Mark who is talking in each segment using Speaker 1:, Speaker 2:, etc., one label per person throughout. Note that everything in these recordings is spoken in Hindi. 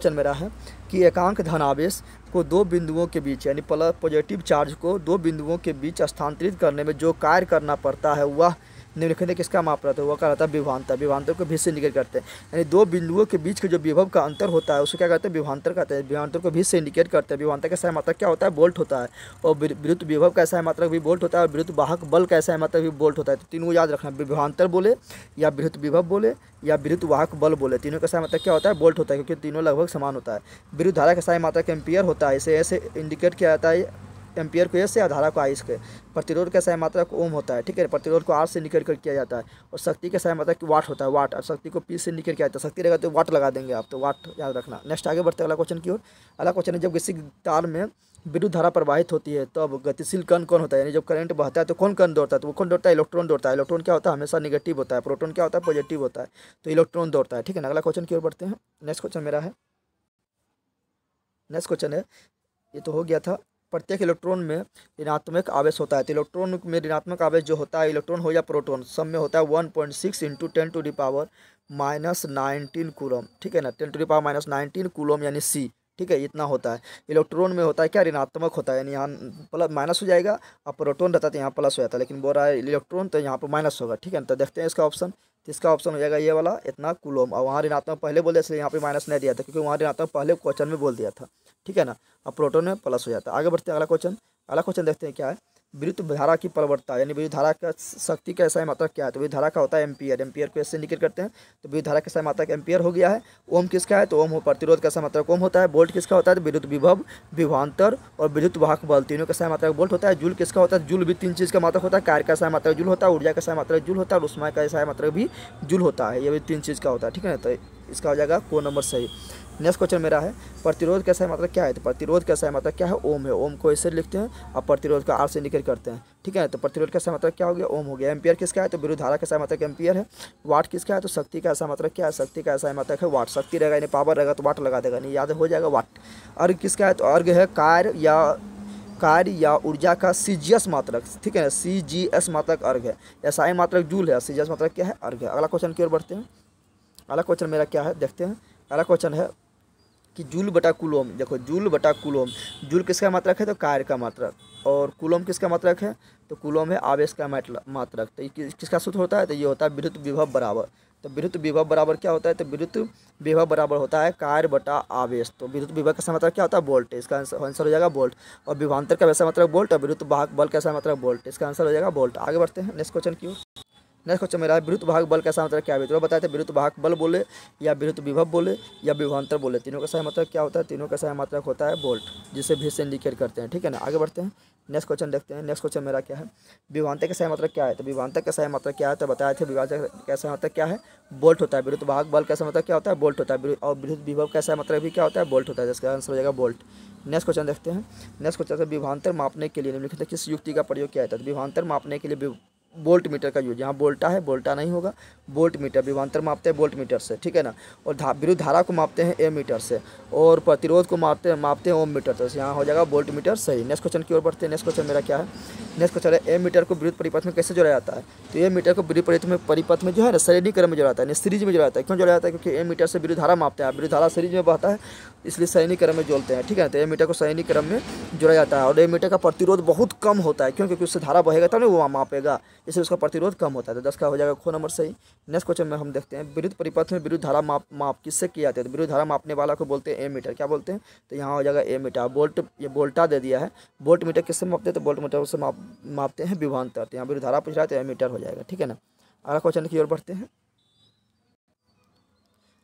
Speaker 1: क्वेश्चन मेरा है कि एकांक धनावेश को दो बिंदुओं के बीच यानी पॉजिटिव चार्ज को दो बिंदुओं के बीच स्थानांतरित करने में जो कार्य करना पड़ता है वह निम्नलिखित किसका माप रहता है वह कहलाता है विभांतर विभांतर को भी से इंडिकेट करते हैं यानी दो बिंदुओं के बीच के जो विभव का अंतर होता है उसको क्या कहते हैं विभांतर कहते हैं विभांतर को भी से इंडिकेट करते हैं विभांतर का सहाय मात्रक क्या होता है बोल्ट होता है और विद्युत विभव का सहाय मात्रक भी बोल्ट होता है और विद्युत वाहक बल का सहाय मात्रक भी बोल्ट होता है तो तीनों याद रखना विभांतर बोले या विद्युत विभव बोले या विद्युत वाहक बल बोले तीनों का सहाय मात्रक क्या होता है बोल्ट होता है क्योंकि तीनों लगभग समान होता है विद्युत धारा का सहाय मात्रक एम्पियर होता है इसे ऐसे इंडिकेट किया जाता है एम्पियर को एस या आधारा को आई के प्रतिरोध का सहाय मात्रा को ओम होता है ठीक है प्रतिरोध को आर से निकल कर किया जाता है और शक्ति का सहाय मात्रा की वाट होता है वाट अब शक्ति को पी से निकल किया जाता है शक्ति रहेगा तो वाट लगा देंगे आप तो वाट याद रखना नेक्स्ट आगे बढ़ते अगला क्वेश्चन की ओर अगला क्वेश्चन है जब किसी तार में विद्युत धारा प्रवाहित होती है तब तो गतिशील कण कौन होता है यानी जब करंट बहता है तो कौन कण दौड़ता है तो वो कौन दौड़ता है इलेक्ट्रॉन दौड़ता है इलेक्ट्रॉन क्या होता है हमेशा निगेटिव होता है प्रोटॉन क्या होता है पॉजिटिव होता है तो इलेक्ट्रॉन दौड़ता है ठीक है ना अगला क्वेश्चन की ओर बढ़ते हैं नेक्स्ट क्वेश्चन मेरा है नेक्स्ट क्वेश्चन है ये तो हो गया था प्रत्येक इलेक्ट्रॉन में ऋणात्मक आवेश होता है तो इलेक्ट्रॉन में ऋणात्मक आवेश जो होता है इलेक्ट्रॉन हो या प्रोटॉन सब में होता है one point six into ten to the power minus nineteen coulomb ठीक है ना ten to the power minus nineteen coulomb यानी सी ठीक है इतना होता है इलेक्ट्रॉन में होता है क्या ऋणात्मक होता है यानी यहाँ प्लस माइनस हो जाएगा और प्रोटोन रहता है तो यहाँ प्लस हो जाता है लेकिन बोल रहा है इलेक्ट्रॉन तो यहाँ पर माइनस होगा ठीक है ना तो देखते हैं इसका ऑप्शन तो इसका ऑप्शन हो जाएगा ये वाला इतना कुलोम और वहाँ ऋणात्मक पहले बोल दिया इसलिए यहाँ पे माइनस नहीं दिया था क्योंकि वहाँ ऋणात्मक पहले क्वेश्चन में बोल दिया था ठीक है ना अब प्रोटोन में प्लस हो जाता है आगे बढ़ते हैं अगला क्वेश्चन अगला क्वेश्चन देखते हैं क्या है विद्युत धारा की प्रवर्ता यानी विद्युत धारा का शक्ति का ऐसा मात्रा क्या है तो विद्युत धारा का होता है एम्पियर एम्पियर को ऐसे इंडिकेट करते हैं तो विद्युत धारा का ऐसा मात्रा एम्पियर हो गया है ओम किसका है तो ओम प्रतिरोध का ऐसा मात्रा ओम होता है बोल्ट किसका होता है तो विद्युत विभव विभांतर और विद्युत वाहक बल तीनों का ऐसा मात्रा बोल्ट होता है जुल किसका होता है जुल भी तीन चीज़ का मात्रा होता है कार्य का ऐसा मात्रा जुल होता है ऊर्जा का ऐसा मात्रा जुल होता है और उष्मा का ऐसा मात्रा भी जुल होता है ये भी तीन चीज़ का होता है ठीक है तो इसका हो जाएगा को नंबर सही नेक्स्ट क्वेश्चन मेरा है प्रतिरोध का सही मात्रा क्या है तो प्रतिरोध का सही मात्रा क्या है ओम है ओम को ऐसे लिखते हैं और प्रतिरोध का आर से निकल करते हैं ठीक है तो प्रतिरोध का मात्रा क्या हो गया ओम हो गया एम्पियर किसका है तो धारा का मात्रा एम्पियर है वाट किसका है तो शक्ति का ऐसा मात्रा क्या है शक्ति का ऐसा मात्रा है वाट शक्ति रहेगा यानी पावर रहेगा तो वाट लगा देगा नहीं याद हो जाएगा वाट अर्घ किसका है तो अर्घ है कार्य या कार्य या ऊर्जा का सी जी एस मात्रक ठीक है सी जी एस मात्रक अर्घ है ऐसा आई मात्रक जूल है सी जी एस मात्रक क्या है अर्घ है अगला क्वेश्चन की ओर बढ़ते हैं अगला क्वेश्चन मेरा क्या है देखते हैं अगला क्वेश्चन है कि जूल बटा कुलोम देखो जूल बटा कुलोम जूल किसका मात्रक है तो कार्य का मात्रक और कुलोम किसका मात्रक है तो कुलोम है आवेश का मात्रक तो किसका सूत्र होता है तो ये होता है विद्युत विभव बराबर तो विद्युत विभव बराबर क्या होता है तो विद्युत विभव बराबर होता है कार्य बटा आवेश तो विद्युत विभव का मतलब क्या होता है बोल्ट इसका आंसर हो जाएगा बोल्ट और विभांतर का वैसा मात्र बोल्ट और विद्युत वाहक बल का मतलब बोल्ट इसका आंसर हो जाएगा बोल्ट आगे बढ़ते हैं नेक्स्ट क्वेश्चन की ओर नेक्स्ट क्वेश्चन मेरा है विरुद्ध भाग बल का सहमत मतलब क्या है तो बताए थे विरुद्ध भाग बल बोले या विरुद्ध विभव बोले या विभवांतर बोले तीनों का सहमत मतलब क्या होता है तीनों का सहमत मतलब होता है बोल्ट जिसे भी से इंडिकेट करते हैं ठीक है ना आगे बढ़ते हैं नेक्स्ट क्वेश्चन देखते हैं नेक्स्ट क्वेश्चन मेरा क्या है विभांतक का सहमत मतलब क्या है तो विभांतक का सहमत मतलब क्या है तो बताए थे विभाग का सहमत मतलब क्या है बोल्ट होता है विरुद्ध भाग बल का मतलब क्या होता है बोल्ट होता है और विरुद्ध विभव का सहमत मतलब भी क्या होता है बोल्ट होता है जिसका आंसर हो जाएगा बोल्ट नेक्स्ट क्वेश्चन देखते हैं नेक्स्ट क्वेश्चन विभांतर मापने के लिए निम्नलिखित किस युक्ति का प्रयोग किया जाता है तो विभांतर मापने के लिए बोल्ट मीटर का यूज यहाँ बोल्टा है बोल्टा नहीं होगा बोल्ट मीटर विभवान्तर मापते हैं बोल्ट मीटर से ठीक है ना और धा विरुद्ध धारा को मापते हैं ए मीटर से और प्रतिरोध को मापते हैं मापते हैं ओम मीटर से तो यहाँ हो जाएगा बोल्ट मीटर सही नेक्स्ट क्वेश्चन की ओर बढ़ते हैं नेक्स्ट क्वेश्चन मेरा क्या है नेक्स्ट क्वेश्चन है ए मीटर को विरुद्ध परिपथ में कैसे जोड़ा जाता है तो ए मीटर को विरुद्ध परिपथ में परिपथ में जो है ना क्रम में जोड़ा जाता है सीरीज में जोड़ा जाता है क्यों जोड़ा जाता है क्योंकि ए मीटर से विरुद्ध धारा मापते हैं विरुद्ध धारा सीरीज में बहता है इसलिए क्रम में जोड़ते हैं ठीक है तो ए मीटर को क्रम में जोड़ा जाता है और ए मीटर का प्रतिरोध बहुत कम होता है क्यों क्योंकि उससे धारा बहेगा तब ना वो मापेगा इससे उसका प्रतिरोध कम होता है तो दस का हो जाएगा खो नंबर सही नेक्स्ट क्वेश्चन में हम देखते हैं विद्युत परिपथ में विद्युत धारा माप माप किससे किया जाता है तो विद्युत धारा मापने वाला को बोलते हैं ए मीटर क्या बोलते हैं तो यहाँ हो जाएगा ए मीटर बोल्ट ये बोल्टा दे दिया है बोल्ट मीटर किससे मापते हैं तो बोल्ट मीटर से माप मापते हैं विभांतर तो यहाँ विद्युत धारा पूछ रहा है तो ए मीटर हो जाएगा ठीक है ना अगला क्वेश्चन की ओर बढ़ते हैं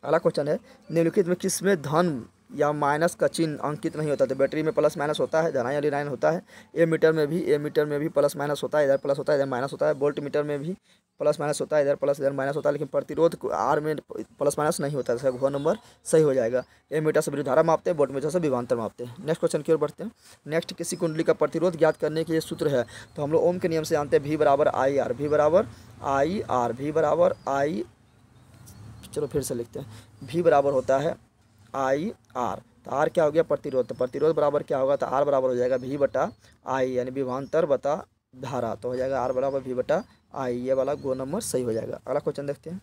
Speaker 1: अगला क्वेश्चन है निम्नलिखित में किसमें धन या माइनस का चिन्ह अंकित नहीं होता तो बैटरी में प्लस माइनस होता है धनाई और ऋणाइन होता है ए मीटर में भी ए मीटर में भी प्लस माइनस होता है इधर प्लस होता है इधर माइनस होता है वोल्ट मीटर में भी प्लस माइनस होता है इधर प्लस इधर माइनस होता है लेकिन प्रतिरोध आर में प्लस माइनस नहीं होता है घो तो नंबर सही हो जाएगा ए मीटर से विद्युधारा मापते हैं वोल्ट मीटर से विभांतर मापते हैं नेक्स्ट क्वेश्चन की ओर बढ़ते हैं नेक्स्ट किसी कुंडली का प्रतिरोध ज्ञात करने के लिए सूत्र है तो हम लोग ओम के नियम से जानते हैं भी बराबर आई आर भी बराबर आई आर भी बराबर आई चलो फिर से लिखते हैं भी बराबर होता है आई आर तो आर क्या हो गया प्रतिरोध तो प्रतिरोध बराबर क्या होगा तो आर बराबर हो जाएगा भी बटा आई यानी विभांतर बता धारा तो हो जाएगा आर बराबर भी बटा आई ये वाला गो नंबर सही हो जाएगा अगला क्वेश्चन देखते हैं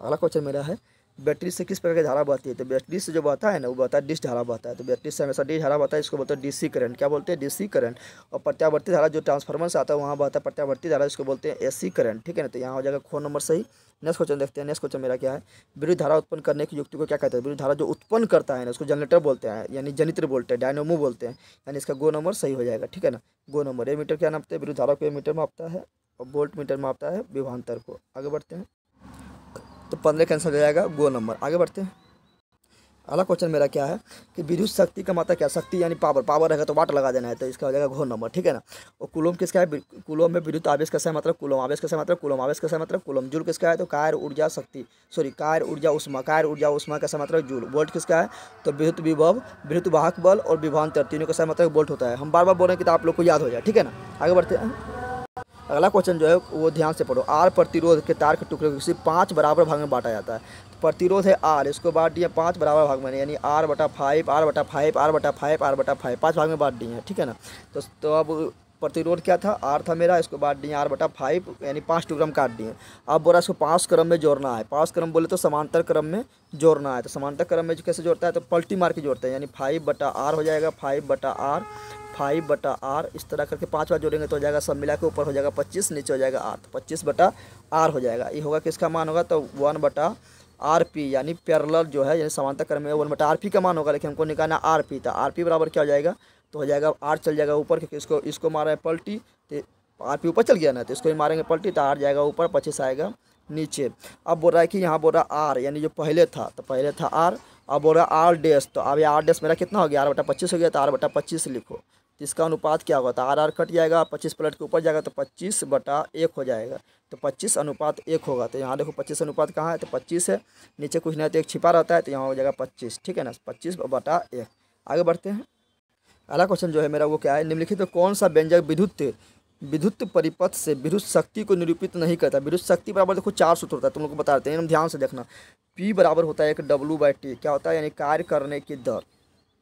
Speaker 1: अगला क्वेश्चन मेरा है बैटरी से किस प्रकार की धारा बहती है तो बैटरी से जो बहता है ना वो बहता है डिश धारा बहता है तो बैटरी से हमेशा डिश धारा बहता है इसको बोलते हैं डीसी करंट क्या बोलते हैं डीसी करंट और प्रत्यावर्ती धारा जो ट्रांसफार्मर से आता है वहाँ बहता है प्रत्यावर्ती धारा इसको बोलते हैं एसी करंट ठीक है ना तो यहाँ हो जाएगा खो नंबर सही नेक्स्ट क्वेश्चन देखते हैं नेक्स्ट क्वेश्चन मेरा क्या है विद्युत धारा उत्पन्न करने की युक्ति को क्या कहते हैं विद्युत धारा जो उत्पन्न करता है ना उसको जनरेटर बोलते हैं यानी जनित्र बोलते हैं डायनोमो बोलते हैं यानी इसका गो नंबर सही हो जाएगा ठीक है ना गो नंबर ए मीटर क्या नापते हैं विद्युत धारा को ए मीटर मापता है और बोल्ट मीटर मापता है विभांतर को आगे बढ़ते हैं तो पंद्रह आंसर हो जाएगा गो नंबर आगे बढ़ते हैं अगला क्वेश्चन मेरा क्या है कि विद्युत शक्ति का मात्रा क्या शक्ति यानी पावर पावर रहेगा तो वाट लगा देना है तो इसका हो जाएगा घो नंबर ठीक है ना और कुलम किसका है कुलम में विद्युत आवेश का सह मतलब कुलम आवेश का सह मतलब कुलम आवेश का सह मतलब कुलम जुल किसका है तो कार्य ऊर्जा शक्ति सॉरी कार्य ऊर्जा उष्मा कार्य ऊर्जा उष्मा का मतलब जूल वोल्ट किसका है तो विद्युत विभव विद्युत वाहक बल और विभांतर तीनों का सह मतलब वोल्ट होता है हम बार बार बोल रहे हैं कि तो आप लोग को याद हो जाए ठीक है ना आगे बढ़ते हैं अगला क्वेश्चन जो है वो ध्यान से पढ़ो आर प्रतिरोध के तार के टुकड़े को सिर्फ पाँच बराबर भाग में बांटा जाता है तो प्रतिरोध है आर इसको बांट दिया पाँच बराबर भाग में यानी आर बटा फाइव आर बटा फाइव आर बटा फाइव आर बटा फाइव पाँच भाग में बांट दिए हैं ठीक है ना तो तो अब प्रतिरोध क्या था आर था मेरा इसको बांट दिए आर बटा फाइव यानी पाँच टुकड़म काट दिए अब बोला इसको पाँच क्रम में जोड़ना है पाँच क्रम बोले तो समांतर क्रम में जोड़ना है तो समांतर क्रम में कैसे जोड़ता है तो पल्टी मार के जोड़ते हैं यानी फाइव बटा आर हो जाएगा फाइव बटा आर फाइव बटा आर इस तरह करके पाँच बार जोड़ेंगे तो हो जाएगा सब मिला के ऊपर हो जाएगा पच्चीस नीचे हो जाएगा आर तो पच्चीस बटा आर हो जाएगा ये होगा किसका मान होगा तो वन बटा आर पी यानी पैरलर जो है यानी समांतर क्रम में वन बटा आर पी का मान होगा लेकिन हमको निकालना आर पी था तो आर पी बराबर क्या हो जाएगा तो हो जाएगा आर चल जाएगा ऊपर क्योंकि इसको इसको मारा है पलटी तो आर पी ऊपर चल गया ना तो इसको भी मारेंगे पलटी तो आर जाएगा ऊपर पच्चीस आएगा नीचे अब बोल रहा है कि यहाँ बोल रहा है आर यानी जो पहले था तो पहले था आर अब बोल रहा है आर डेस तो अब ये आर डेस मेरा कितना हो गया आर बटा पच्चीस हो गया तो आर बटा पच्चीस लिखो जिसका अनुपात क्या होगा तो आर आर कट जाएगा पच्चीस प्लट के ऊपर जाएगा तो पच्चीस बटा एक हो जाएगा तो पच्चीस अनुपात एक होगा तो यहाँ देखो पच्चीस अनुपात कहाँ है तो पच्चीस है नीचे कुछ नहीं तो एक छिपा रहता है तो यहाँ हो जाएगा पच्चीस ठीक है ना पच्चीस बटा एक आगे बढ़ते हैं अगला क्वेश्चन जो है मेरा वो क्या है निम्नलिखित कौन सा व्यंजक विद्युत विद्युत परिपथ से विद्युत शक्ति को निरूपित नहीं करता विद्युत शक्ति बराबर देखो चार सूत्र होता है तुम लोग को बताते हैं ध्यान से देखना पी बराबर होता है एक डब्लू बाई टी क्या होता है यानी कार्य करने की दर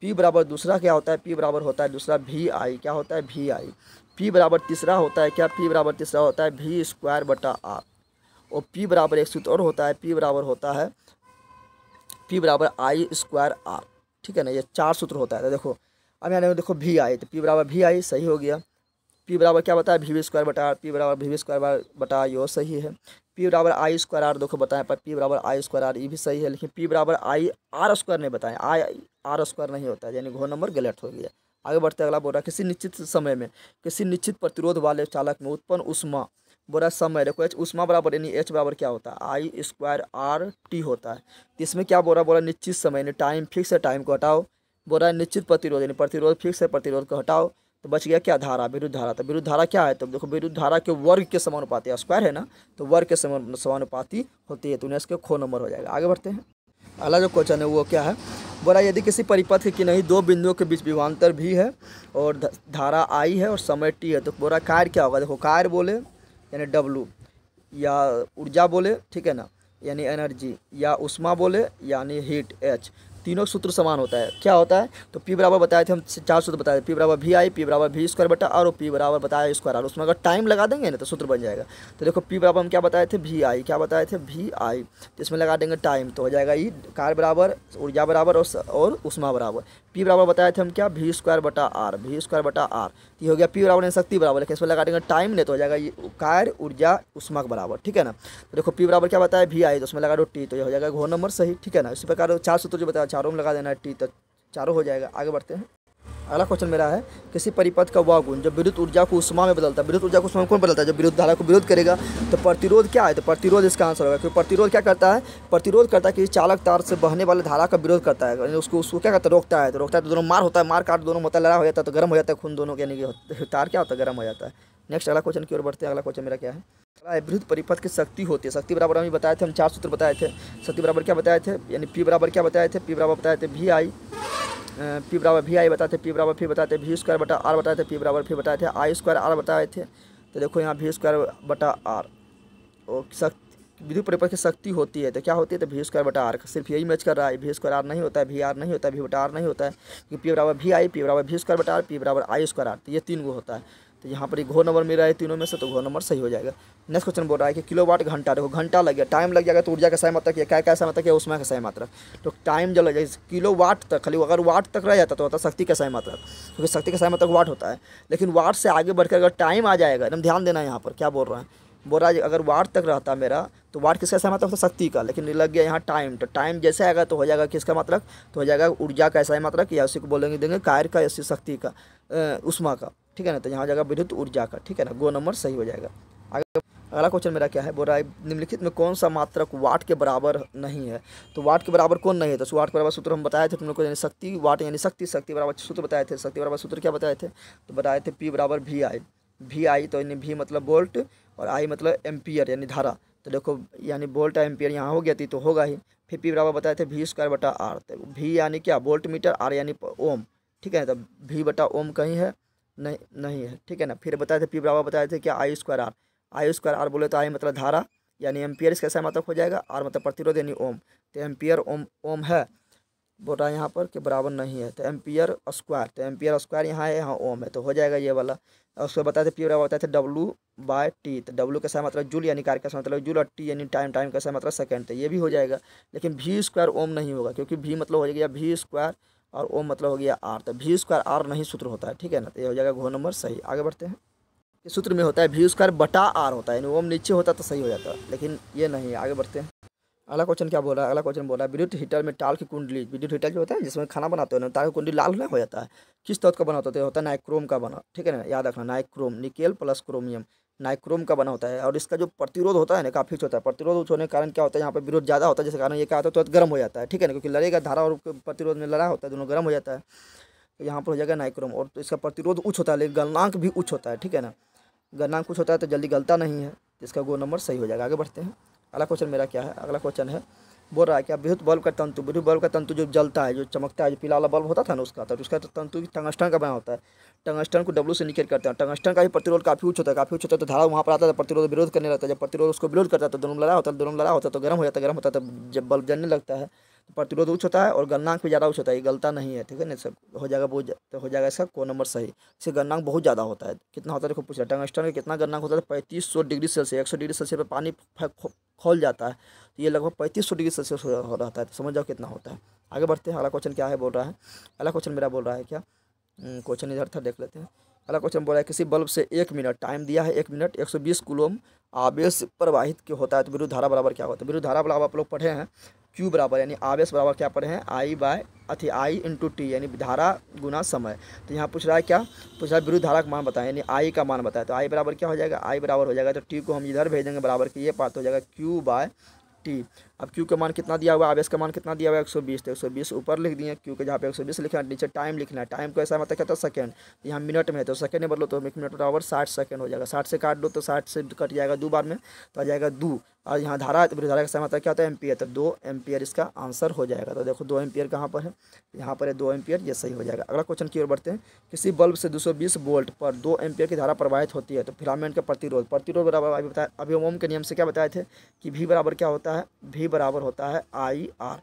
Speaker 1: पी बराबर दूसरा क्या होता है पी बराबर होता है दूसरा भी आई क्या होता है भी आई पी बराबर तीसरा होता है क्या पी बराबर तीसरा होता है भी स्क्वायर बटा आर और पी बराबर एक सूत्र और होता है पी बराबर होता है पी बराबर आई स्क्वायर आर ठीक है ना ये चार सूत्र होता है तो देखो अब यहाँ देखो भी आई तो पी बराबर भी आई सही हो गया पी बराबर क्या बताया वी वी स्क्वायर बटा पी बराबर वी वी स्क्वायर बार बटा यो सही है पी बराबर आई स्क्वायर आर देखो बताया पर पी बराबर आई स्क्वायर आर ये भी सही है लेकिन पी बराबर आई आर स्क्वायर नहीं बताएं आई आर स्क्वायर नहीं होता है यानी घो नंबर गलत हो गया आगे बढ़ते अगला बोल रहा है किसी निश्चित समय में किसी निश्चित प्रतिरोध वाले चालक में उत्पन्न उष्मा बोरा समय देखो एच उष्मा बराबर यानी एच बराबर क्या होता है आई स्क्वायर आर टी होता है तो इसमें क्या बोरा बोला निश्चित समय यानी टाइम फिक्स है टाइम को हटाओ बोरा निश्चित प्रतिरोध यानी प्रतिरोध फिक्स है प्रतिरोध को हटाओ तो बच गया क्या धारा विरुद्ध धारा तो विरुद्ध धारा क्या है तो देखो विरुद्ध धारा के वर्ग के समानुपाति स्क्वायर है ना तो वर्ग के समानुपाति होती है तो उन्हें इसके खो नंबर हो जाएगा आगे बढ़ते हैं अगला जो क्वेश्चन है वो क्या है बोला यदि किसी परिपथ कि नहीं दो बिंदुओं के बीच विभांतर भी है और धारा आई है और समय टी है तो बोरा कार्य क्या होगा देखो कार्य बोले यानी डब्लू या ऊर्जा बोले ठीक है ना यानी एनर्जी या उष्मा बोले यानी हीट एच तीनों सूत्र समान होता है क्या होता है तो पी बराबर बताए थे हम चार सूत्र बताए थे पी बराबर भी आई पी बराबर भी स्क्वायर बटा और पी बराबर बताया स्क्वायर आर उसमें अगर टाइम लगा देंगे ना तो सूत्र बन जाएगा तो देखो पी बराबर हम क्या बताए थे भी आई क्या बताए थे भी आई तो इसमें लगा देंगे टाइम तो हो जाएगा ई e, कार बराबर ऊर्जा बराबर और उष्मा बराबर पी बराबर बताए थे हम क्या भी स्क्वायर बटा आर भी स्क्वायर बटा आर तो ये हो गया पी बराबर शक्ति बराबर लेकिन इसमें लगा देंगे टाइम नहीं तो हो जाएगा ये कार्य ऊर्जा उष्मा के बराबर ठीक है ना तो देखो पी बराबर क्या बताया भी आई तो उसमें लगा दो टी तो ये हो जाएगा घो नंबर सही ठीक है ना इसी प्रकार चार सूत्र जो बताया चारों में लगा देना टी तो चारों हो जाएगा आगे बढ़ते हैं अगला क्वेश्चन मेरा है किसी परिपथ का वह गुण जब विद्युत ऊर्जा को उष्मा में बदलता है विद्युत ऊर्जा को उष्मा में कौन बदलता है जब विद्युत धारा को विरोध करेगा तो प्रतिरोध क्या है तो प्रतिरोध इसका आंसर होगा क्योंकि प्रतिरोध क्या करता है प्रतिरोध करता है कि चालक तार से बहने वाले धारा का विरोध करता है उसको उसको क्या करता है रोकता है तो रोकता है तो दोनों मार होता है मार काट दोनों होता लड़ा हो जाता है तो गर्म हो जाता है खून दोनों के यानी कि तार क्या होता है गर्म हो जाता है नेक्स्ट अगला क्वेश्चन की ओर बढ़ते हैं अगला क्वेश्चन मेरा क्या है विद्युत परिपथ की शक्ति होती है शक्ति बराबर हमें बताए थे हम चार सूत्र बताए थे शक्ति बराबर क्या बताए थे यानी पी बराबर क्या बताए थे पी बराबर बताए थे वी आई पी बराबर भी आई बताए थे पी बराबर फिर बताए थे भी स्क्वायर बटा आर बताए थे पी बराबर फिर बताए थे आई स्क्वायर आर बताए थे तो देखो यहाँ भी स्क्वायर बटा आर और शक्ति विद्युत परिपथ की शक्ति होती है तो क्या होती है तो भी स्क्वायर बटा आर सिर्फ यही मैच कर रहा है भी स्क्वायर आर नहीं होता है भी आर नहीं होता है भी बटा आर नहीं होता है क्योंकि पी बराबर भी आई पी बराबर भी स्क्वायर बटा आर पी बराबर आई स्क्वायर आर तो ये तीन गो होता है तो यहाँ पर घो घोर नंबर रहा है तीनों में से तो घो नंबर सही हो जाएगा नेक्स्ट क्वेश्चन बोल रहा है कि किलो वाट घंटा देखो घंटा लग गया टाइम लग जाएगा तो ऊर्जा का सही मात्रा क्या क्या क्या सही मात्रा क्या उसमें का सही मात्रा तो टाइम जो लग जाएगा किलो वाट तक खाली अगर वाट तक रह जाता तो होता मतलब शक्ति का सही मात्रा क्योंकि शक्ति का सही मात्रा वाट होता है लेकिन वाट से आगे बढ़कर अगर टाइम आ जाएगा एकदम ध्यान देना यहाँ पर क्या बोल रहा है बोल रहा है अगर वाट तक रहता मेरा तो वाट किसका सही मात्रक होता मतलब शक्ति का लेकिन लग गया यहाँ टाइम तो टाइम जैसे आएगा तो हो जाएगा किसका मात्रक तो हो जाएगा ऊर्जा का ऐसा ही मात्रक या उसी को बोलेंगे देंगे कार्य का या शक्ति का उष्मा का ठीक है ना तो यहाँ जाएगा विद्युत ऊर्जा का ठीक है ना गो नंबर सही हो जाएगा आगे अगला क्वेश्चन मेरा क्या है बोल रहा है निम्नलिखित में कौन सा मात्रक वाट के बराबर नहीं है तो वाट के बराबर कौन नहीं है तो वाट के बराबर सूत्र हम बताए थे तुम लोग को यानी शक्ति वाट यानी शक्ति शक्ति बराबर सूत्र बताए थे शक्ति बराबर सूत्र क्या बताए थे तो बताए थे पी बराबर वी आई वी आई तो यानी वी मतलब वोल्ट और आई मतलब एम्पियर यानी धारा तो देखो यानी वोल्ट एम्पियर यहाँ हो गया थी तो, तो होगा ही फिर पी बराबर बताए थे वी स्क्वायर बटा आर तो वी यानी क्या वोल्ट मीटर आर यानी ओम ठीक है तो वी बटा ओम कहीं है नहीं नहीं है ठीक है ना फिर बताए थे पी बराबर बताए थे क्या I square R I square R बोले तो आई मतलब धारा यानी एम्पियर इसका ऐसा मतलब हो जाएगा आर मतलब प्रतिरोध यानी ओम तो एम्पियर ओम ओम है बोल रहा है यहाँ पर कि बराबर नहीं है तो एम्पियर स्क्वायर तो एम्पियर स्क्वायर यहाँ है यहाँ ओम है तो हो जाएगा ये वाला और उसको थे पी बराबर थे डब्लू बाय टी तो डब्ल्यू का कैसा मतलब जूल यानी कार्य कैसा मतलब जूल और टी यानी टाइम टाइम कैसा मतलब सेकेंड तो ये भी हो जाएगा लेकिन भी स्क्वायर ओम नहीं होगा क्योंकि भी मतलब हो जाएगा या भी स्क्वायर और ओ मतलब हो गया आर तो भी स्क्वायर आर नहीं सूत्र होता है ठीक है ना तो ये हो जाएगा घो नंबर सही आगे बढ़ते हैं कि सूत्र में होता है भी स्क्वायर बटा आर होता है यानी ओम नीचे होता तो सही हो जाता लेकिन ये नहीं आगे बढ़ते हैं अगला क्वेश्चन क्या बोल रहा है अगला क्वेश्चन बोल रहा है विद्युत हीटर में टाल की कुंडली विद्युत हीटर जो होता है जिसमें खाना बनाते हो ना तार की कुंडली लाल ना हो जाता है किस तत्व का बना होता तो है होता है नाइक्रोम का बना ठीक है ना याद रखना nichrome nickel plus chromium nichrome का बना होता है और इसका जो प्रतिरोध होता है ना काफ़ी अच्छा होता है प्रतिरोध होने के कारण क्या होता है यहाँ पर विरोध ज़्यादा होता है जिसके कारण ये क्या होता है तो गर्म हो जाता है ठीक है ना क्योंकि लड़ेगा धारा और प्रतिरोध में लड़ा होता है दोनों गर्म हो जाता है तो यहाँ पर हो जाएगा नाइक्रोम और तो इसका प्रतिरोध उच्च होता है लेकिन गलनांक भी उच्च होता है ठीक है ना गलनांक कुछ होता है तो जल्दी गलता नहीं है इसका गो नंबर सही हो जाएगा आगे बढ़ते हैं अगला क्वेश्चन मेरा क्या है अगला क्वेश्चन है बोल रहा है कि विद्युत बल्ब का तंतु विद्युत बल्ब का तंतु जो जलता है जो चमकता है जो पीला वाला बल्ब होता था ना उसका तो उसका तो तंतु टंगस्टन का बना होता है टंगस्टन को डब्लू से निकेल करते हैं टंगस्टन का भी प्रतिरोध काफ़ी उच्च होता है काफ़ी उच्च होता है तो धारा वहाँ पर आता है तो प्रतिरोध विरोध करने लगता है जब प्रतिरोध उसको विरोध करता है तो दोनों लड़ा होता है दोनों लड़ा होता है तो गर्म हो जाता है गर्म होता है तो जब बल्ब जलने लगता है तो प्रतिरोध उच्च होता है और गन्नाक भी ज़्यादा उच्च होता है ये गलता नहीं है ठीक है ना सब हो जाएगा बहुत तो हो जाएगा इसका को नंबर सही इससे गन्नाक बहुत ज़्यादा होता है कितना होता है देखो पूछ रहा है टंगस्टन का कितना गन्नाक होता है तो पैंतीस सौ डिग्री सेल्सियस एक सौ डिग्री सेल्सियस पर पानी खोल जाता है तो ये लगभग पैंतीस सौ डिग्री सेल्सियस हो रहता है तो समझ जाओ कितना होता है आगे बढ़ते हैं अगला क्वेश्चन क्या है बोल रहा है अगला क्वेश्चन मेरा बोल रहा है क्या हम्म, क्वेश्चन इधर था देख लेते हैं अगला क्वेश्चन बोला है किसी बल्ब से एक मिनट टाइम दिया है एक मिनट एक सौ बीस कुलोम आवेश प्रवाहित क्यों होता है तो विरुद्ध धारा बराबर क्या होता है विरुद्ध धारा बराबर आप लोग पढ़े हैं क्यू बराबर यानी आवेश बराबर क्या पढ़े हैं आई बाय अथी आई इंटू टी यानी धारा गुना समय तो यहाँ पूछ रहा है क्या पूछ रहा है विरुद्ध धारा का मान बताएं यानी आई का मान बताएं तो आई बराबर क्या हो जाएगा आई बराबर हो जाएगा तो टी को हम इधर भेज देंगे बराबर की ये पार्ट हो जाएगा क्यू बाय टी अब क्यू का मान कितना दिया हुआ है आवेश का मान कितना दिया हुआ है एक सौ बीस तो एक सौ बीस ऊपर लिख दिए क्यू के जहाँ पे एक सौ बीस लिखना है नीचे टाइम लिखना है टाइम को ऐसा मतलब क्या है सेकेंड तो यहाँ मिनट में है तो सेकेंड में बदलो तो एक मिनट बराबर साठ सेकेंड हो जाएगा साठ से काट दो तो साठ से कट जाएगा दो बार में तो आ जाएगा दो और यहाँ धारा धारा का समाता क्या होता है एम्पियर तो दो एम्पियर इसका आंसर हो जाएगा तो देखो दो एम्पियर कहाँ पर है यहाँ पर है दो एम्पियर ये सही हो जाएगा अगला क्वेश्चन की ओर बढ़ते हैं किसी बल्ब से बीस वोल्ट पर दो एम्पियर की धारा प्रवाहित होती है तो फिलामेंट का प्रतिरोध प्रतिरोध बराबर अभी बताया अभी ओम के नियम से क्या बताए थे कि भी बराबर क्या होता है भी भी बराबर होता है आई आर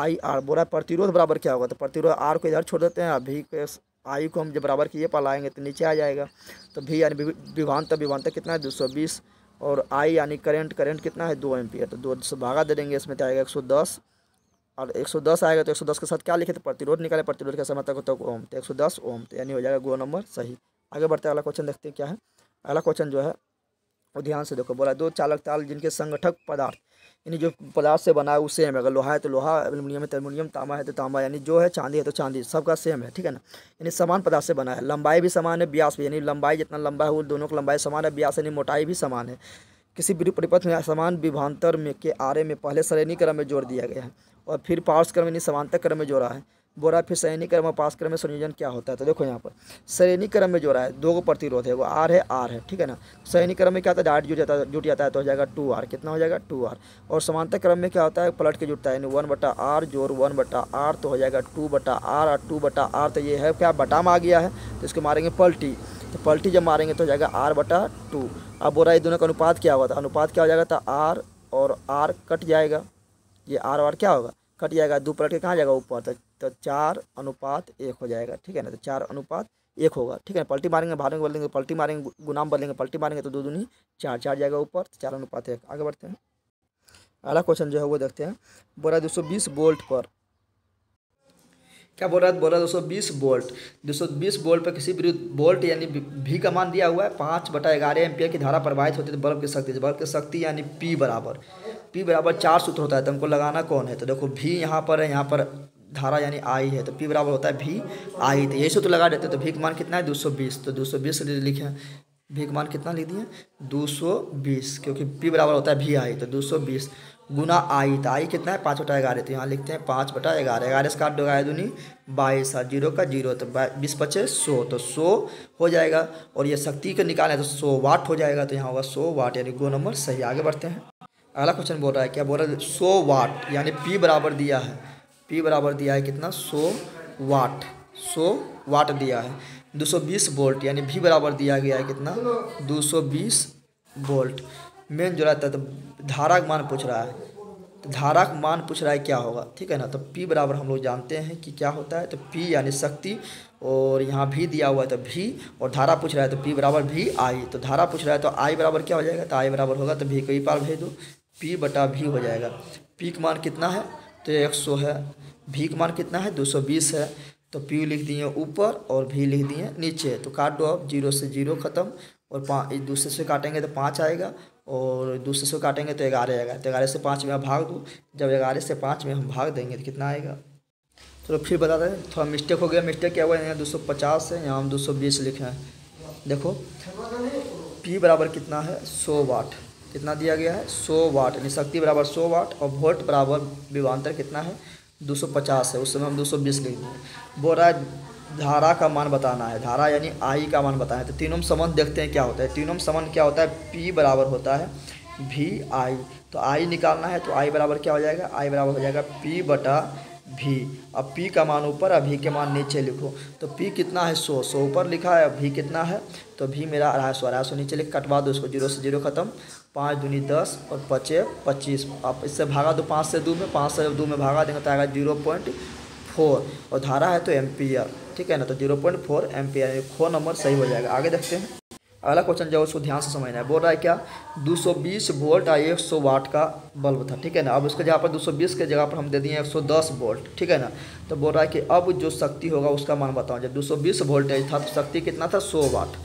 Speaker 1: आई आर बोला प्रतिरोध बराबर क्या होगा तो प्रतिरोध आर को इधर छोड़ देते हैं अभी के आई को हम जब बराबर किए पलाएंगे तो नीचे आ जाएगा तो भी यानी विभानता विभानता कितना है दो सौ बीस और आई यानी करंट करंट कितना है दो एम्पियर तो दो सौ भागा दे देंगे इसमें तो आएगा एक सौ दस और एक सौ दस आएगा तो एक सौ दस के साथ क्या लिखे तो प्रतिरोध निकाले प्रतिरोध के समय तक होता है ओम तो एक सौ दस ओम तो यानी हो जाएगा गो नंबर सही आगे बढ़ते अगला क्वेश्चन देखते हैं क्या है अगला क्वेश्चन जो है वो ध्यान से देखो बोला दो चालक ताल जिनके संगठक पदार्थ यानी जो प्लास से बना है वो सेम है अगर लोहा है तो लोहा एलमिनियम है तो एलमिनियम तांबा है तो तांबा यानी जो है चांदी है तो चांदी सबका सेम है ठीक है ना यानी समान पदार्थ से बना है लंबाई भी समान है ब्यास भी यानी लंबाई जितना लंबा है वो दोनों की लंबाई समान है ब्यास यानी मोटाई भी समान है किसी परिपथ में समान विभांतर में के आरे में पहले श्रेणी क्रम में जोड़ दिया गया है और फिर पार्श क्रम यानी समांतर क्रम में जोड़ा है बोरा फिर श्रेणी क्रम और पास क्रम में संयोजन क्या होता है तो देखो यहाँ पर श्रेणी क्रम में जो रहा है दो को प्रतिरोध है वो आर है आर है ठीक है ना श्रेणी क्रम में क्या होता है डाट जुट जाता है जुट जाता है तो हो जाएगा टू आर कितना हो जाएगा टू आर और समांतर क्रम में क्या होता है पलट के जुटता है यानी वन बटा आर जोर वन बटा आर तो हो जाएगा टू बटा आर और टू बटा आर तो ये है क्या बटाम आ गया है तो इसको मारेंगे पलटी तो पलटी जब मारेंगे तो हो जाएगा आर बटा टू अब बोरा ये दोनों का अनुपात क्या हुआ था तो अनुपात क्या हो जाएगा था तो आर और आर कट जाएगा ये आर आर क्या होगा कट जाएगा दो पलट के कहाँ जाएगा ऊपर तो, तो चार अनुपात एक हो जाएगा ठीक है ना तो चार अनुपात एक होगा ठीक है पलटी मारेंगे भार में बदलेंगे पलटी मारेंगे गुनाम बदलेंगे पलटी मारेंगे तो दो दूनी चार चार जाएगा ऊपर तो चार अनुपात एक आगे बढ़ते हैं अगला क्वेश्चन जो है वो देखते हैं बोरा दो वोल्ट पर क्या बोल रहा है बोल रहा है दो सौ बीस बोल्ट दो सौ बीस बोल्ट पर किसी विरुद्ध बोल्ट यानी भी का मान दिया हुआ है पाँच बटा ग्यारह एम्पियर की धारा प्रवाहित होती है तो बल्ब की शक्ति बल्ब की शक्ति यानी पी बराबर पी बराबर चार सूत्र होता है तो हमको लगाना कौन है तो देखो भी यहाँ पर है यहाँ पर धारा यानी आई है तो पी बराबर होता है भी आई तो यही सूत्र लगा देते तो भी मान कितना है दो सौ बीस तो दो सौ बीस लिखे भी मान कितना लिख दिए दो सौ बीस क्योंकि पी बराबर होता है भी आई तो दो सौ बीस गुना आई तो आई कितना है पाँच बटा ग्यारह तो यहाँ लिखते हैं पाँच बटा ग्यारह ग्यारह से काट दो दूनी बाईस और जीरो का जीरो तो बीस पच्चीस सौ तो सौ हो जाएगा और ये शक्ति के निकालें तो सौ वाट हो जाएगा तो यहाँ होगा सौ वाट यानी गो नंबर सही आगे बढ़ते हैं अगला क्वेश्चन बोल रहा है क्या बोल रहा है सो वाट यानी पी बराबर दिया है पी बराबर दिया है कितना सो वाट सो वाट दिया है 220 वोल्ट यानी भी बराबर दिया गया है कितना 220 वोल्ट मेन जो रहता है तो धारा का मान पूछ रहा है तो धारा का मान पूछ रहा है क्या होगा ठीक है ना तो पी बराबर हम लोग जानते हैं कि क्या होता है तो पी यानी शक्ति और यहाँ भी दिया हुआ है तो भी और धारा पूछ रहा है तो पी बराबर भी आई तो धारा पूछ रहा है तो आई बराबर क्या हो जाएगा तो आई बराबर होगा तो भी कई पार भेज दो पी बटा भी हो जाएगा पी का मान कितना है तो एक सौ है भी का मान कितना है दो सौ बीस है तो पी लिख दिए ऊपर और भी लिख दिए नीचे तो काट दो अब जीरो से जीरो ख़त्म और पाँच दूसरे से काटेंगे तो पाँच आएगा और दूसरे से काटेंगे तो ग्यारह आएगा तो ग्यारह से पाँच में भाग दूँ जब ग्यारह से पाँच में हम भाग देंगे तो कितना आएगा चलो तो फिर बता दें थोड़ा मिस्टेक हो गया मिस्टेक क्या हुआ यहाँ दो सौ पचास है यहाँ हम दो सौ बीस लिखे हैं देखो पी बराबर कितना है सौ वाट कितना दिया गया है सौ वाट यानी शक्ति बराबर सौ वाट और वोल्ट बराबर विभांतर कितना है 250 है उस समय हम 220 लिख दें बोल रहा है धारा का मान बताना है धारा यानी आई का मान बताना है तो तीनों समन देखते हैं क्या होता है तीनों समन क्या होता है पी बराबर होता है भी आई तो आई निकालना है तो आई बराबर क्या हो जाएगा आई बराबर हो जाएगा पी बटा भी अब पी का मान ऊपर अभी भी के मान नीचे लिखो तो पी कितना है सो सौ ऊपर लिखा है भी कितना है तो भी मेरा अढ़ाई सौ अढ़ाई सौ नीचे लिख कटवा दो इसको जीरो से जीरो खत्म पाँच दूनी दस और पचे पच्चीस आप इससे भागा दो पाँच से दो में पाँच से दो में भागा देंगे तो आएगा जीरो पॉइंट फोर और धारा है तो एम्पियर ठीक है ना तो जीरो पॉइंट फोर एम्पियर खो नंबर सही हो जाएगा आगे देखते हैं अगला क्वेश्चन जो है उसको ध्यान से समझना है बोल रहा है क्या 220 वोल्ट और 100 वाट का बल्ब था ठीक है ना अब उसके जगह पर 220 के जगह पर हम दे दिए 110 वोल्ट ठीक है ना तो बोल रहा है कि अब जो शक्ति होगा उसका मान बताओ जब 220 वोल्टेज था तो शक्ति कितना था 100 वाट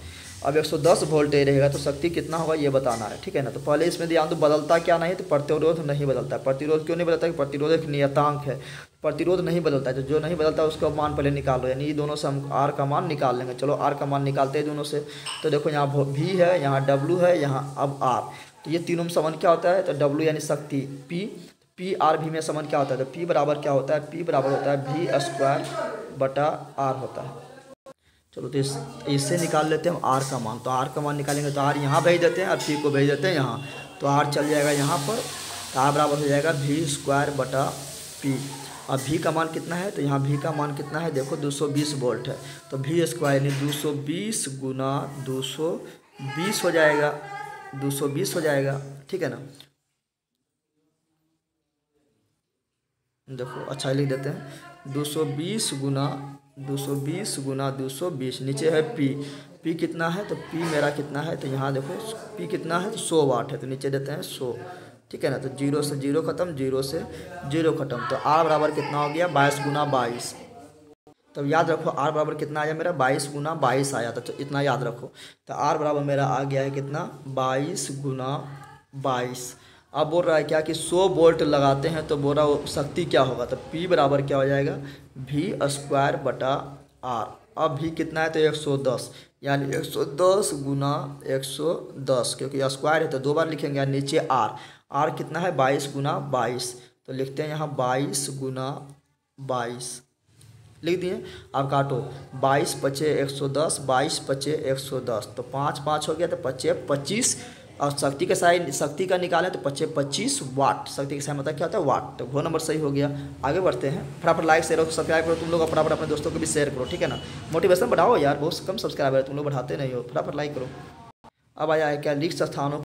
Speaker 1: अब 110 वोल्टेज रहेगा तो शक्ति कितना होगा ये बताना है ठीक है ना तो पहले इसमें ध्यान तो बदलता क्या नहीं तो प्रतिरोध नहीं बदलता प्रतिरोध क्यों नहीं बदलता कि प्रतिरोध एक नियतांक है प्रतिरोध नहीं बदलता है तो जो नहीं बदलता उसका मान पहले निकालो यानी ये दोनों से हम आर का मान निकाल लेंगे चलो आर का मान निकालते हैं दोनों से तो देखो यहाँ भी है यहाँ डब्लू है यहाँ अब आर तो ये तीनों में समन क्या होता है तो डब्लू यानी शक्ति पी पी आर भी में समन क्या होता है तो पी बराबर क्या होता है पी बराबर होता है भी स्क्वायर बटा आर होता है चलो तो इस इससे निकाल लेते हैं हम आर का मान तो आर का मान निकालेंगे तो आर यहाँ भेज देते हैं और पी को भेज देते हैं यहाँ तो आर चल जाएगा यहाँ पर तो आर बराबर हो जाएगा भी स्क्वायर बटा पी अब भी का मान कितना है तो यहाँ भी का मान कितना है देखो 220 वोल्ट है तो भी स्क्वायर यानी 220 गुना 220 हो जाएगा 220 हो जाएगा ठीक है ना देखो अच्छा लिख देते हैं 220 गुना दो सौ बीस गुना दो सौ बीस नीचे है पी पी कितना है तो पी मेरा कितना है तो यहाँ देखो पी कितना है तो सौ वाट है तो नीचे देते हैं सौ ठीक है ना तो जीरो से जीरो खत्म जीरो से जीरो खत्म तो आर बराबर कितना हो गया बाईस गुना बाईस तब तो याद रखो आर बराबर कितना आया मेरा बाईस गुना बाईस आया था तो इतना याद रखो तो आर बराबर मेरा आ गया है कितना बाईस गुना बाईस अब बोल रहा है क्या कि 100 वोल्ट लगाते हैं तो बोल रहा शक्ति क्या होगा तो पी बराबर क्या हो जाएगा भी स्क्वायर बटा आर अब भी कितना है तो 110 यानी 110 गुना दस क्योंकि स्क्वायर है तो दो बार लिखेंगे यानी नीचे आर आर कितना है 22 गुना बाईस तो लिखते हैं यहाँ 22 गुना बाईस लिख दिए आप काटो बाईस पचे एक सौ दस बाईस पचे एक सौ दस तो पाँच पाँच हो गया तो पचे पच्चीस और शक्ति का साइन शक्ति का निकालें तो पच्चीस पच्चीस वाट शक्ति का साइन मतलब क्या होता है वाट तो वो नंबर सही हो गया आगे बढ़ते हैं फटाफट लाइक शेयर और सब्सक्राइब करो तुम लोग फटाफट अपने दोस्तों को भी शेयर करो ठीक है ना मोटिवेशन बढ़ाओ यार बहुत कम सब्सक्राइबर तुम लोग बढ़ाते नहीं हो फटाफट लाइक करो अब आया है क्या रिक्स स्थानों